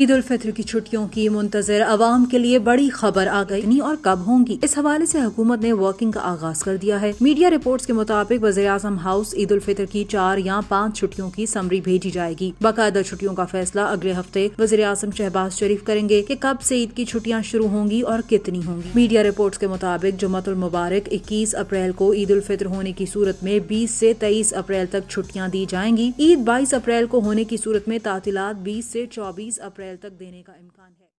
ईद उल फित्र की छुट्टियों की मुंतजर आवाम के लिए बड़ी खबर आ गई और कब होंगी इस हवाले से हुकूमत ने वर्किंग का आगाज कर दिया है मीडिया रिपोर्ट्स के मुताबिक वजे अजम हाउस ईद उल फित्र की चार या पाँच छुट्टियों की समरी भेजी जाएगी बाकायदा छुट्टियों का फैसला अगले हफ्ते वजे अजम शहबाज शरीफ करेंगे की कब ऐसी ईद की छुट्टियाँ शुरू होंगी और कितनी होंगी मीडिया रिपोर्ट के मुताबिक जुमतुल मुबारक इक्कीस अप्रैल को ईद उल फित्र होने की सूरत में बीस ऐसी तेईस अप्रैल तक छुट्टियाँ दी जाएंगी ईद बाईस अप्रैल को होने की सूरत में तातीलत बीस ऐसी चौबीस अप्रैल अप्रैल तक देने का इम्कान है